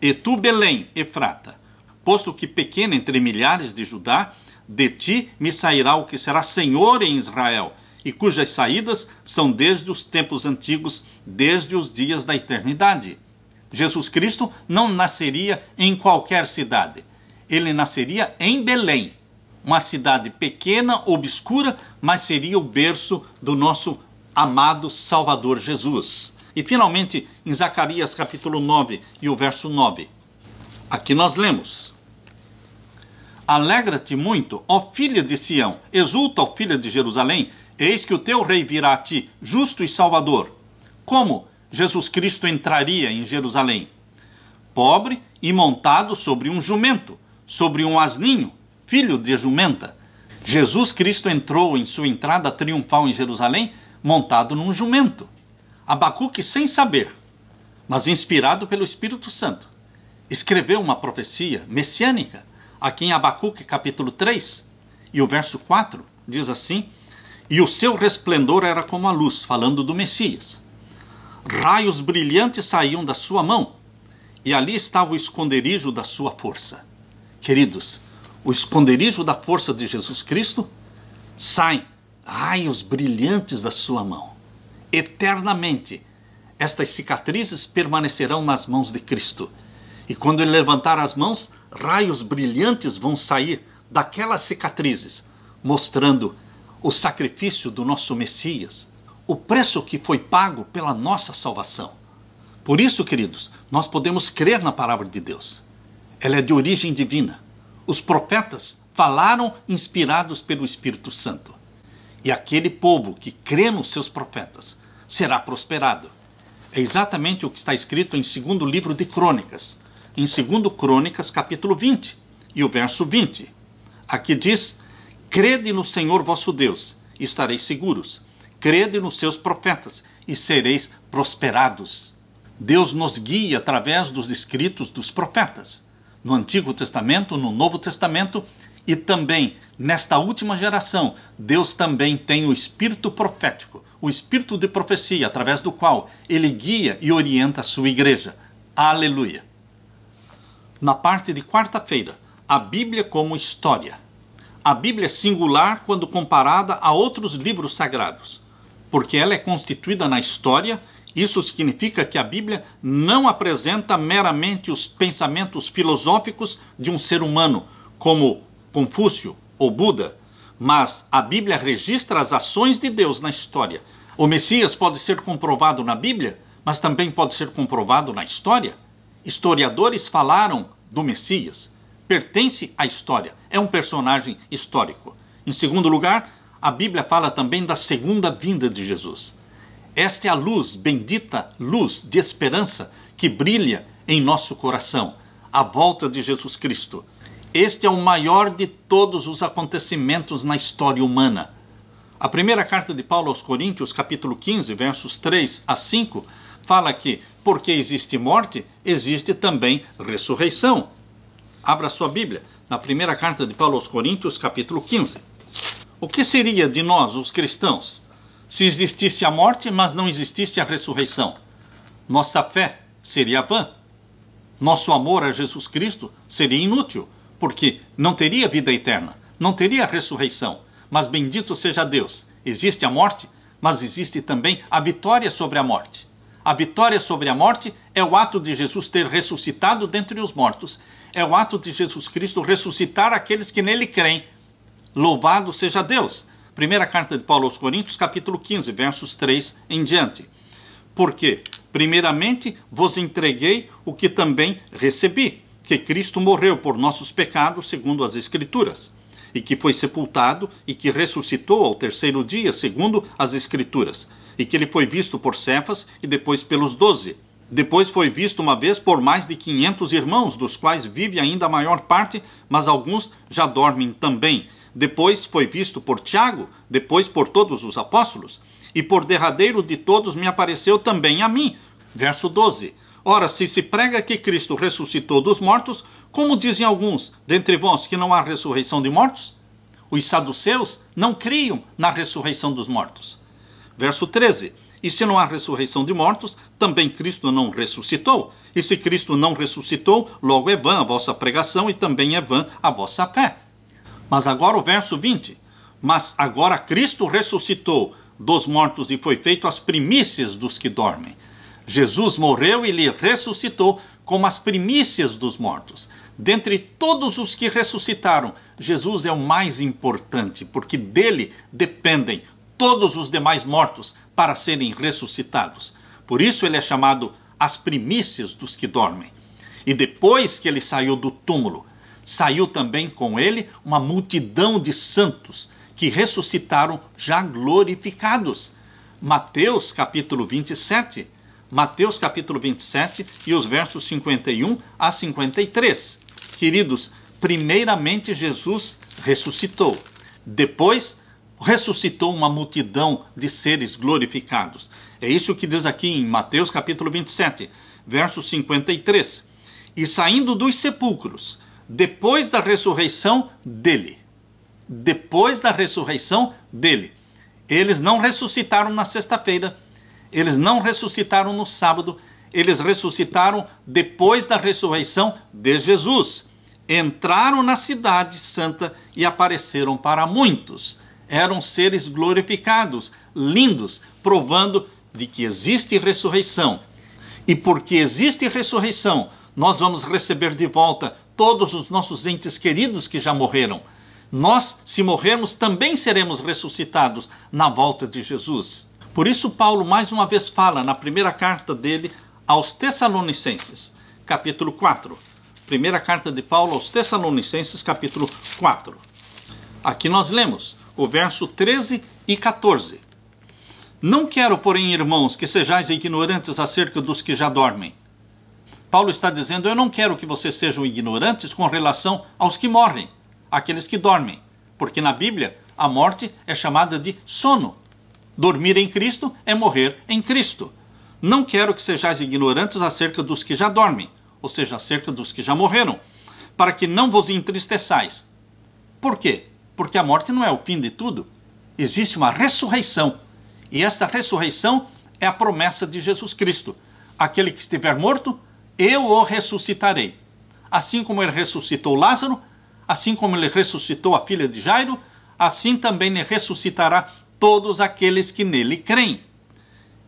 E tu, Belém, Efrata, posto que pequena entre milhares de Judá, de ti me sairá o que será Senhor em Israel, e cujas saídas são desde os tempos antigos, desde os dias da eternidade. Jesus Cristo não nasceria em qualquer cidade. Ele nasceria em Belém, uma cidade pequena, obscura, mas seria o berço do nosso amado Salvador Jesus. E finalmente, em Zacarias capítulo 9 e o verso 9, aqui nós lemos: Alegra-te muito, ó filha de Sião, exulta, ó filha de Jerusalém, eis que o teu rei virá a ti, justo e salvador. Como? Jesus Cristo entraria em Jerusalém? Pobre e montado sobre um jumento, sobre um asninho, filho de jumenta. Jesus Cristo entrou em sua entrada triunfal em Jerusalém montado num jumento. Abacuque, sem saber, mas inspirado pelo Espírito Santo, escreveu uma profecia messiânica, aqui em Abacuque, capítulo 3, e o verso 4 diz assim: E o seu resplendor era como a luz, falando do Messias raios brilhantes saíam da sua mão, e ali estava o esconderijo da sua força. Queridos, o esconderijo da força de Jesus Cristo sai raios brilhantes da sua mão. Eternamente, estas cicatrizes permanecerão nas mãos de Cristo. E quando ele levantar as mãos, raios brilhantes vão sair daquelas cicatrizes, mostrando o sacrifício do nosso Messias, o preço que foi pago pela nossa salvação. Por isso, queridos, nós podemos crer na palavra de Deus. Ela é de origem divina. Os profetas falaram inspirados pelo Espírito Santo. E aquele povo que crê nos seus profetas será prosperado. É exatamente o que está escrito em segundo livro de Crônicas, em 2 Crônicas, capítulo 20, e o verso 20. Aqui diz: Crede no Senhor vosso Deus, e estareis seguros crede nos seus profetas e sereis prosperados. Deus nos guia através dos escritos dos profetas, no Antigo Testamento, no Novo Testamento e também nesta última geração. Deus também tem o espírito profético, o espírito de profecia, através do qual ele guia e orienta a sua igreja. Aleluia! Na parte de quarta-feira, a Bíblia como história. A Bíblia é singular quando comparada a outros livros sagrados porque ela é constituída na história. Isso significa que a Bíblia não apresenta meramente os pensamentos filosóficos de um ser humano, como Confúcio ou Buda, mas a Bíblia registra as ações de Deus na história. O Messias pode ser comprovado na Bíblia, mas também pode ser comprovado na história. Historiadores falaram do Messias, pertence à história, é um personagem histórico. Em segundo lugar, a Bíblia fala também da segunda vinda de Jesus. Esta é a luz, bendita luz de esperança que brilha em nosso coração, a volta de Jesus Cristo. Este é o maior de todos os acontecimentos na história humana. A primeira carta de Paulo aos Coríntios, capítulo 15, versos 3 a 5, fala que porque existe morte, existe também ressurreição. Abra sua Bíblia na primeira carta de Paulo aos Coríntios, capítulo 15. O que seria de nós, os cristãos, se existisse a morte, mas não existisse a ressurreição? Nossa fé seria vã. Nosso amor a Jesus Cristo seria inútil, porque não teria vida eterna, não teria ressurreição. Mas bendito seja Deus, existe a morte, mas existe também a vitória sobre a morte. A vitória sobre a morte é o ato de Jesus ter ressuscitado dentre os mortos, é o ato de Jesus Cristo ressuscitar aqueles que nele creem, Louvado seja Deus. Primeira carta de Paulo aos Coríntios, capítulo 15, versos 3 em diante. Porque, primeiramente, vos entreguei o que também recebi, que Cristo morreu por nossos pecados, segundo as Escrituras, e que foi sepultado e que ressuscitou ao terceiro dia, segundo as Escrituras, e que ele foi visto por Cefas e depois pelos doze. Depois foi visto uma vez por mais de quinhentos irmãos, dos quais vive ainda a maior parte, mas alguns já dormem também depois foi visto por Tiago, depois por todos os apóstolos, e por derradeiro de todos me apareceu também a mim. Verso 12. Ora, se se prega que Cristo ressuscitou dos mortos, como dizem alguns dentre vós que não há ressurreição de mortos? Os saduceus não criam na ressurreição dos mortos. Verso 13. E se não há ressurreição de mortos, também Cristo não ressuscitou. E se Cristo não ressuscitou, logo é vã a vossa pregação e também é vã a vossa fé. Mas agora o verso 20. Mas agora Cristo ressuscitou dos mortos e foi feito as primícias dos que dormem. Jesus morreu e lhe ressuscitou como as primícias dos mortos. Dentre todos os que ressuscitaram, Jesus é o mais importante, porque dele dependem todos os demais mortos para serem ressuscitados. Por isso ele é chamado as primícias dos que dormem. E depois que ele saiu do túmulo, saiu também com ele uma multidão de santos que ressuscitaram já glorificados. Mateus capítulo 27, Mateus capítulo 27 e os versos 51 a 53. Queridos, primeiramente Jesus ressuscitou. Depois ressuscitou uma multidão de seres glorificados. É isso que diz aqui em Mateus capítulo 27, verso 53. E saindo dos sepulcros, depois da ressurreição dele. Depois da ressurreição dele. Eles não ressuscitaram na sexta-feira, eles não ressuscitaram no sábado, eles ressuscitaram depois da ressurreição de Jesus. Entraram na Cidade Santa e apareceram para muitos. Eram seres glorificados, lindos, provando de que existe ressurreição. E porque existe ressurreição, nós vamos receber de volta todos os nossos entes queridos que já morreram. Nós, se morrermos, também seremos ressuscitados na volta de Jesus. Por isso, Paulo mais uma vez fala na primeira carta dele aos Tessalonicenses, capítulo 4. Primeira carta de Paulo aos Tessalonicenses, capítulo 4. Aqui nós lemos o verso 13 e 14. Não quero, porém, irmãos, que sejais ignorantes acerca dos que já dormem Paulo está dizendo: Eu não quero que vocês sejam ignorantes com relação aos que morrem, aqueles que dormem. Porque na Bíblia, a morte é chamada de sono. Dormir em Cristo é morrer em Cristo. Não quero que sejais ignorantes acerca dos que já dormem, ou seja, acerca dos que já morreram, para que não vos entristeçais. Por quê? Porque a morte não é o fim de tudo. Existe uma ressurreição. E essa ressurreição é a promessa de Jesus Cristo. Aquele que estiver morto eu o ressuscitarei. Assim como ele ressuscitou Lázaro, assim como ele ressuscitou a filha de Jairo, assim também ele ressuscitará todos aqueles que nele creem.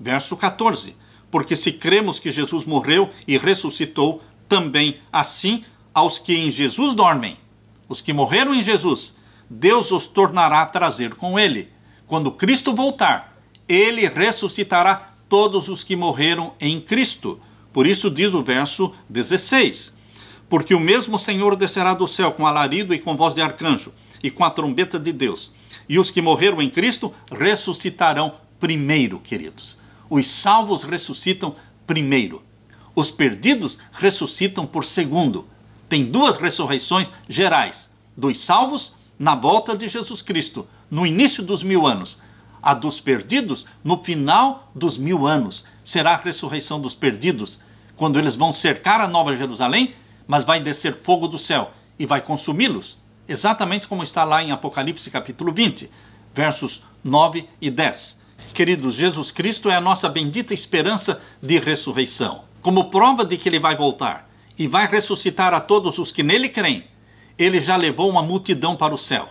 Verso 14. Porque se cremos que Jesus morreu e ressuscitou, também assim aos que em Jesus dormem, os que morreram em Jesus, Deus os tornará a trazer com ele. Quando Cristo voltar, ele ressuscitará todos os que morreram em Cristo. Por isso diz o verso 16: Porque o mesmo Senhor descerá do céu com alarido e com voz de arcanjo e com a trombeta de Deus, e os que morreram em Cristo ressuscitarão primeiro, queridos. Os salvos ressuscitam primeiro. Os perdidos ressuscitam por segundo. Tem duas ressurreições gerais: dos salvos na volta de Jesus Cristo, no início dos mil anos, a dos perdidos no final dos mil anos, será a ressurreição dos perdidos, quando eles vão cercar a Nova Jerusalém, mas vai descer fogo do céu e vai consumi-los, exatamente como está lá em Apocalipse capítulo 20, versos 9 e 10. Queridos, Jesus Cristo é a nossa bendita esperança de ressurreição. Como prova de que ele vai voltar e vai ressuscitar a todos os que nele creem, ele já levou uma multidão para o céu.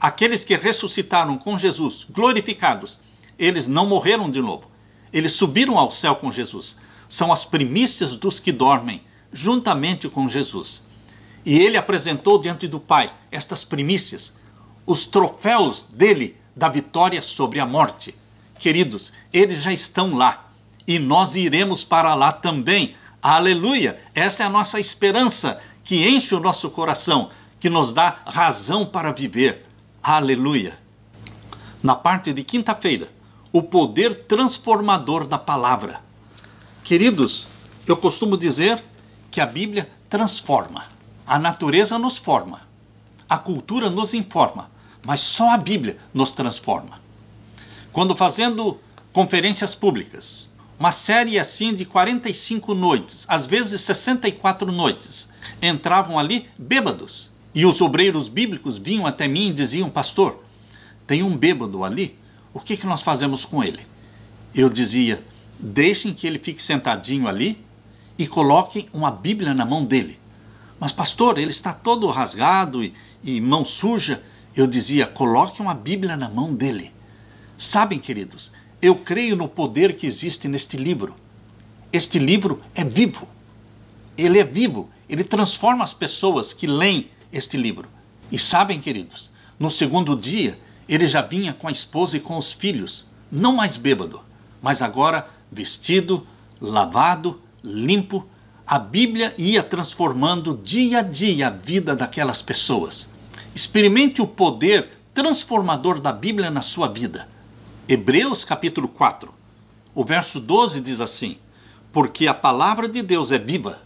Aqueles que ressuscitaram com Jesus, glorificados, eles não morreram de novo eles subiram ao céu com Jesus. São as primícias dos que dormem, juntamente com Jesus. E ele apresentou diante do Pai estas primícias, os troféus dele da vitória sobre a morte. Queridos, eles já estão lá e nós iremos para lá também. Aleluia! Essa é a nossa esperança que enche o nosso coração, que nos dá razão para viver. Aleluia! Na parte de quinta-feira, o poder transformador da palavra. Queridos, eu costumo dizer que a Bíblia transforma. A natureza nos forma, a cultura nos informa, mas só a Bíblia nos transforma. Quando fazendo conferências públicas, uma série assim de 45 noites, às vezes 64 noites, entravam ali bêbados. E os obreiros bíblicos vinham até mim e diziam: Pastor, tem um bêbado ali o que, que nós fazemos com ele? Eu dizia: deixem que ele fique sentadinho ali e coloquem uma Bíblia na mão dele. Mas, pastor, ele está todo rasgado e, e mão suja. Eu dizia: coloque uma Bíblia na mão dele. Sabem, queridos, eu creio no poder que existe neste livro. Este livro é vivo. Ele é vivo. Ele transforma as pessoas que leem este livro. E sabem, queridos, no segundo dia ele já vinha com a esposa e com os filhos, não mais bêbado, mas agora vestido, lavado, limpo. A Bíblia ia transformando dia a dia a vida daquelas pessoas. Experimente o poder transformador da Bíblia na sua vida. Hebreus capítulo 4, o verso 12 diz assim: Porque a palavra de Deus é viva,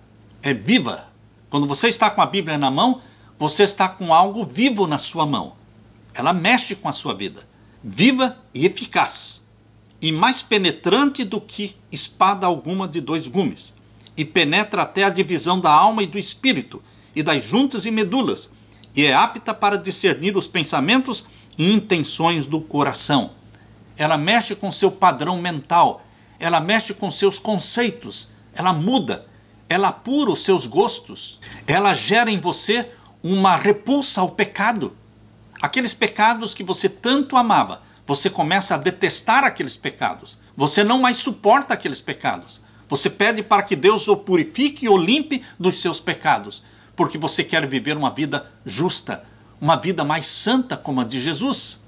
é viva. Quando você está com a Bíblia na mão, você está com algo vivo na sua mão. Ela mexe com a sua vida, viva e eficaz, e mais penetrante do que espada alguma de dois gumes, e penetra até a divisão da alma e do espírito, e das juntas e medulas, e é apta para discernir os pensamentos e intenções do coração. Ela mexe com seu padrão mental, ela mexe com seus conceitos, ela muda, ela apura os seus gostos, ela gera em você uma repulsa ao pecado, aqueles pecados que você tanto amava, você começa a detestar aqueles pecados. Você não mais suporta aqueles pecados. Você pede para que Deus o purifique e o limpe dos seus pecados, porque você quer viver uma vida justa, uma vida mais santa como a de Jesus.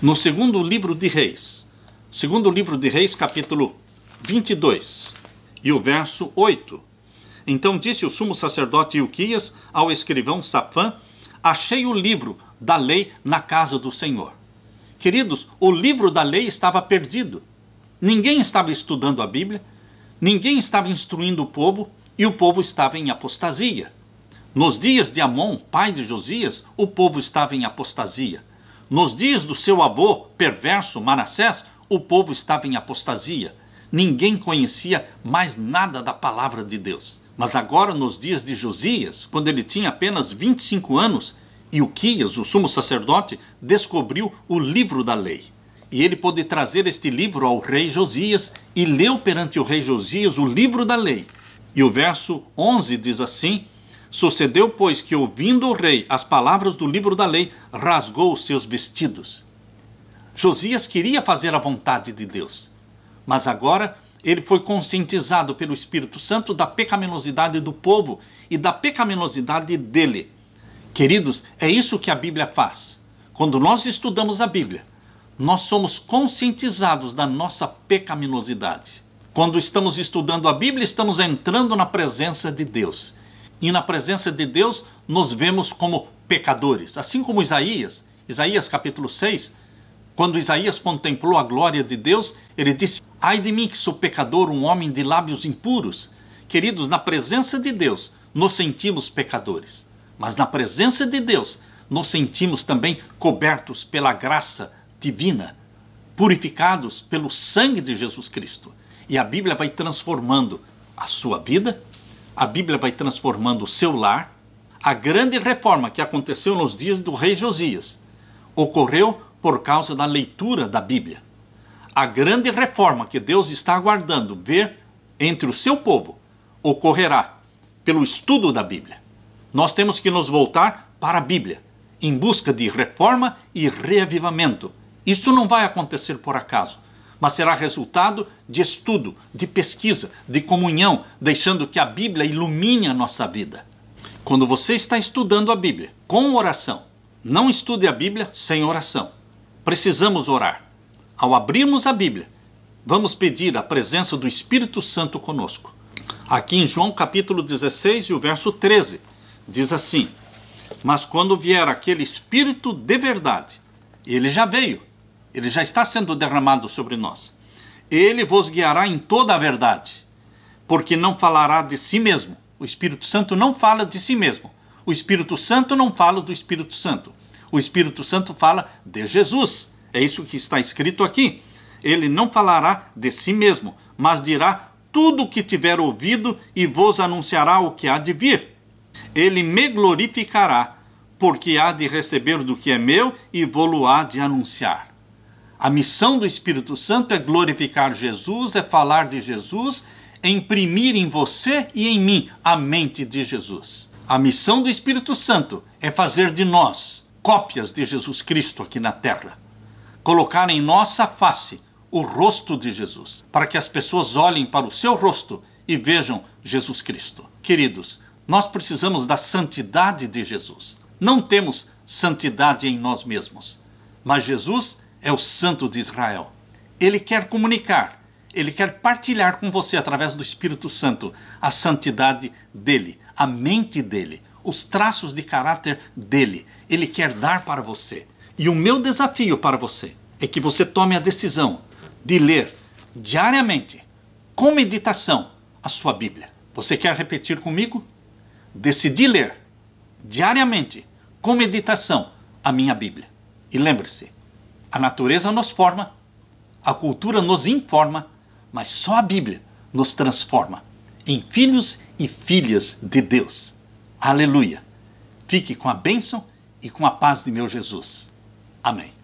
No segundo livro de Reis, segundo livro de Reis, capítulo 22, e o verso 8. Então disse o sumo sacerdote Ilquias ao escrivão Safã: Achei o livro da lei na casa do Senhor. Queridos, o livro da lei estava perdido. Ninguém estava estudando a Bíblia, ninguém estava instruindo o povo e o povo estava em apostasia. Nos dias de Amon, pai de Josias, o povo estava em apostasia. Nos dias do seu avô perverso Manassés, o povo estava em apostasia. Ninguém conhecia mais nada da palavra de Deus. Mas agora, nos dias de Josias, quando ele tinha apenas 25 anos, Quias, o sumo sacerdote, descobriu o livro da lei. E ele pôde trazer este livro ao rei Josias e leu perante o rei Josias o livro da lei. E o verso 11 diz assim: Sucedeu, pois, que ouvindo o rei as palavras do livro da lei, rasgou os seus vestidos. Josias queria fazer a vontade de Deus, mas agora ele foi conscientizado pelo Espírito Santo da pecaminosidade do povo e da pecaminosidade dele. Queridos, é isso que a Bíblia faz. Quando nós estudamos a Bíblia, nós somos conscientizados da nossa pecaminosidade. Quando estamos estudando a Bíblia, estamos entrando na presença de Deus. E na presença de Deus, nos vemos como pecadores. Assim como Isaías, Isaías capítulo 6, quando Isaías contemplou a glória de Deus, ele disse: Ai de mim que sou pecador, um homem de lábios impuros. Queridos, na presença de Deus, nos sentimos pecadores mas na presença de Deus nos sentimos também cobertos pela graça divina, purificados pelo sangue de Jesus Cristo. E a Bíblia vai transformando a sua vida, a Bíblia vai transformando o seu lar. A grande reforma que aconteceu nos dias do rei Josias ocorreu por causa da leitura da Bíblia. A grande reforma que Deus está aguardando ver entre o seu povo ocorrerá pelo estudo da Bíblia nós temos que nos voltar para a Bíblia, em busca de reforma e reavivamento. Isso não vai acontecer por acaso, mas será resultado de estudo, de pesquisa, de comunhão, deixando que a Bíblia ilumine a nossa vida. Quando você está estudando a Bíblia com oração, não estude a Bíblia sem oração. Precisamos orar. Ao abrirmos a Bíblia, vamos pedir a presença do Espírito Santo conosco. Aqui em João capítulo 16 e o verso 13, Diz assim: Mas quando vier aquele Espírito de verdade, ele já veio, ele já está sendo derramado sobre nós. Ele vos guiará em toda a verdade, porque não falará de si mesmo. O Espírito Santo não fala de si mesmo. O Espírito Santo não fala do Espírito Santo. O Espírito Santo fala de Jesus. É isso que está escrito aqui. Ele não falará de si mesmo, mas dirá tudo o que tiver ouvido e vos anunciará o que há de vir. Ele me glorificará, porque há de receber do que é meu e vou-lo há de anunciar. A missão do Espírito Santo é glorificar Jesus, é falar de Jesus, é imprimir em você e em mim a mente de Jesus. A missão do Espírito Santo é fazer de nós cópias de Jesus Cristo aqui na terra. Colocar em nossa face o rosto de Jesus, para que as pessoas olhem para o seu rosto e vejam Jesus Cristo. Queridos, nós precisamos da santidade de Jesus. Não temos santidade em nós mesmos, mas Jesus é o Santo de Israel. Ele quer comunicar, ele quer partilhar com você, através do Espírito Santo, a santidade dele, a mente dele, os traços de caráter dele. Ele quer dar para você. E o meu desafio para você é que você tome a decisão de ler diariamente, com meditação, a sua Bíblia. Você quer repetir comigo? decidi ler diariamente, com meditação, a minha Bíblia. E lembre-se, a natureza nos forma, a cultura nos informa, mas só a Bíblia nos transforma em filhos e filhas de Deus. Aleluia! Fique com a bênção e com a paz de meu Jesus. Amém.